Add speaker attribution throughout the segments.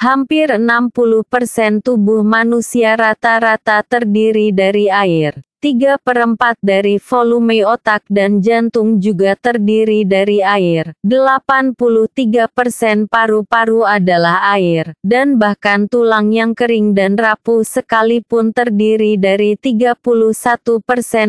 Speaker 1: Hampir 60% tubuh manusia rata-rata terdiri dari air. Tiga perempat dari volume otak dan jantung juga terdiri dari air, 83% paru-paru adalah air, dan bahkan tulang yang kering dan rapuh sekalipun terdiri dari 31%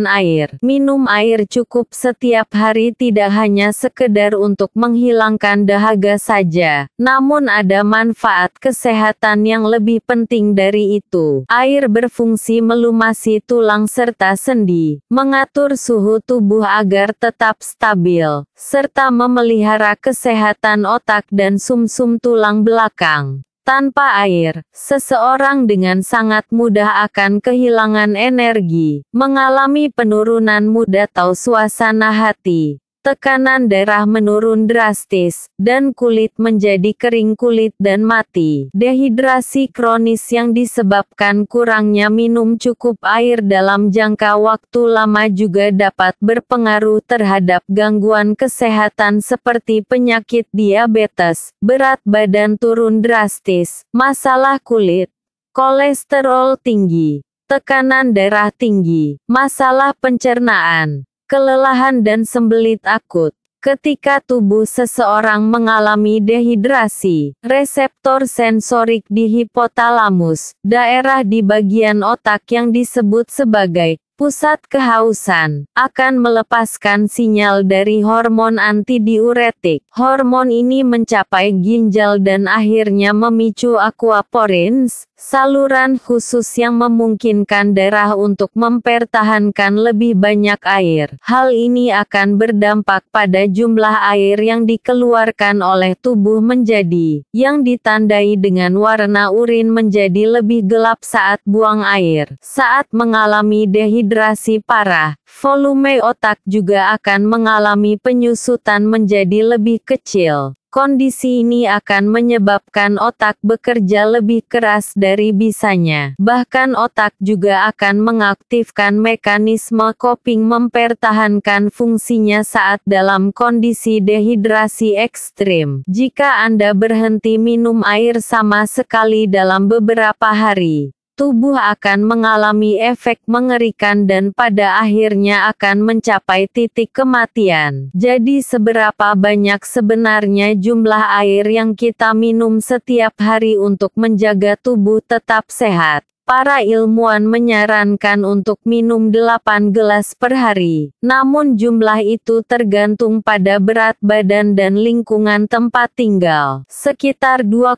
Speaker 1: air. Minum air cukup setiap hari tidak hanya sekedar untuk menghilangkan dahaga saja, namun ada manfaat kesehatan yang lebih penting dari itu. Air berfungsi melumasi tulang serta kita sendi, mengatur suhu tubuh agar tetap stabil, serta memelihara kesehatan otak dan sumsum tulang belakang. Tanpa air, seseorang dengan sangat mudah akan kehilangan energi, mengalami penurunan mood atau suasana hati, tekanan darah menurun drastis, dan kulit menjadi kering kulit dan mati. Dehidrasi kronis yang disebabkan kurangnya minum cukup air dalam jangka waktu lama juga dapat berpengaruh terhadap gangguan kesehatan seperti penyakit diabetes, berat badan turun drastis, masalah kulit, kolesterol tinggi, tekanan darah tinggi, masalah pencernaan kelelahan dan sembelit akut. Ketika tubuh seseorang mengalami dehidrasi, reseptor sensorik di hipotalamus, daerah di bagian otak yang disebut sebagai pusat kehausan, akan melepaskan sinyal dari hormon antidiuretik. Hormon ini mencapai ginjal dan akhirnya memicu aquaporins, saluran khusus yang memungkinkan darah untuk mempertahankan lebih banyak air. Hal ini akan berdampak pada jumlah air yang dikeluarkan oleh tubuh menjadi, yang ditandai dengan warna urin menjadi lebih gelap saat buang air. Saat mengalami dehidrasi, dehidrasi parah, volume otak juga akan mengalami penyusutan menjadi lebih kecil. Kondisi ini akan menyebabkan otak bekerja lebih keras dari bisanya. Bahkan otak juga akan mengaktifkan mekanisme coping mempertahankan fungsinya saat dalam kondisi dehidrasi ekstrim. Jika Anda berhenti minum air sama sekali dalam beberapa hari, tubuh akan mengalami efek mengerikan dan pada akhirnya akan mencapai titik kematian. Jadi seberapa banyak sebenarnya jumlah air yang kita minum setiap hari untuk menjaga tubuh tetap sehat? Para ilmuwan menyarankan untuk minum 8 gelas per hari, namun jumlah itu tergantung pada berat badan dan lingkungan tempat tinggal, sekitar 2,5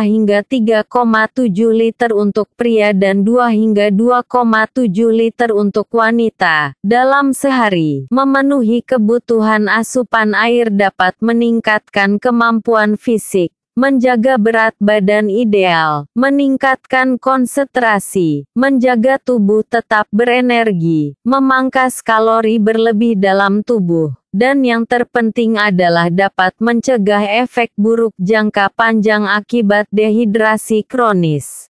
Speaker 1: hingga 3,7 liter untuk pria dan 2 hingga 2,7 liter untuk wanita. Dalam sehari, memenuhi kebutuhan asupan air dapat meningkatkan kemampuan fisik, menjaga berat badan ideal, meningkatkan konsentrasi, menjaga tubuh tetap berenergi, memangkas kalori berlebih dalam tubuh, dan yang terpenting adalah dapat mencegah efek buruk jangka panjang akibat dehidrasi kronis.